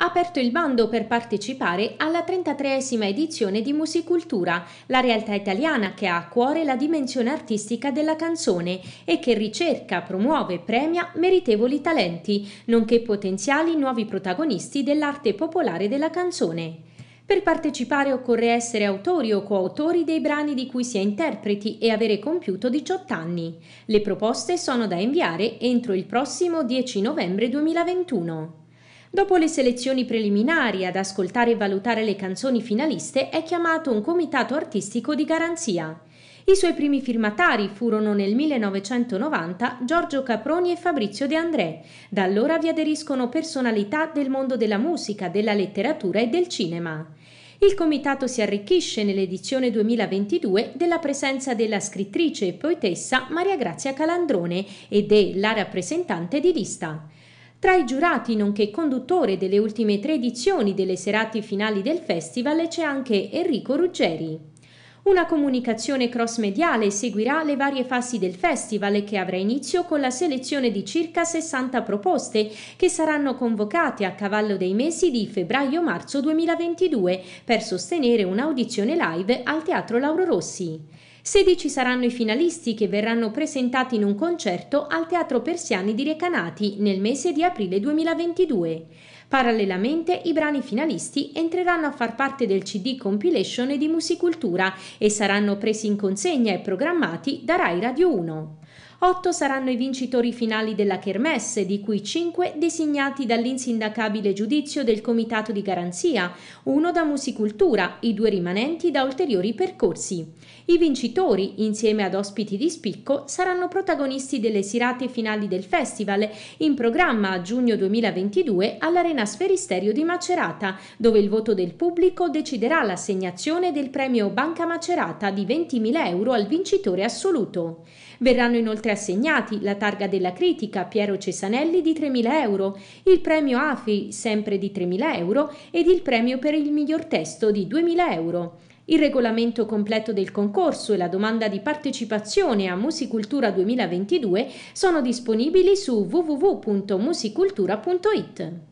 aperto il bando per partecipare alla 33esima edizione di Musicultura, la realtà italiana che ha a cuore la dimensione artistica della canzone e che ricerca, promuove e premia meritevoli talenti, nonché potenziali nuovi protagonisti dell'arte popolare della canzone. Per partecipare occorre essere autori o coautori dei brani di cui si è interpreti e avere compiuto 18 anni. Le proposte sono da inviare entro il prossimo 10 novembre 2021. Dopo le selezioni preliminari ad ascoltare e valutare le canzoni finaliste è chiamato un comitato artistico di garanzia. I suoi primi firmatari furono nel 1990 Giorgio Caproni e Fabrizio De André. Da allora vi aderiscono personalità del mondo della musica, della letteratura e del cinema. Il comitato si arricchisce nell'edizione 2022 della presenza della scrittrice e poetessa Maria Grazia Calandrone e è la rappresentante di lista. Tra i giurati, nonché conduttore delle ultime tre edizioni delle serate finali del festival, c'è anche Enrico Ruggeri. Una comunicazione cross-mediale seguirà le varie fasi del festival che avrà inizio con la selezione di circa 60 proposte che saranno convocate a cavallo dei mesi di febbraio-marzo 2022 per sostenere un'audizione live al Teatro Lauro Rossi. 16 saranno i finalisti che verranno presentati in un concerto al Teatro Persiani di Recanati nel mese di aprile 2022. Parallelamente i brani finalisti entreranno a far parte del CD compilation di Musicultura e saranno presi in consegna e programmati da Rai Radio 1. 8 saranno i vincitori finali della Kermesse, di cui 5 designati dall'insindacabile giudizio del Comitato di Garanzia, uno da Musicultura, i due rimanenti da ulteriori percorsi. I vincitori, insieme ad ospiti di spicco, saranno protagonisti delle serate finali del festival, in programma a giugno 2022 all'Arena Sferisterio di Macerata, dove il voto del pubblico deciderà l'assegnazione del premio Banca Macerata di 20.000 euro al vincitore assoluto. Verranno inoltre assegnati la targa della critica Piero Cesanelli di 3.000 euro, il premio AFI sempre di 3.000 euro ed il premio per il miglior testo di 2.000 euro. Il regolamento completo del concorso e la domanda di partecipazione a Musicultura 2022 sono disponibili su www.musicultura.it.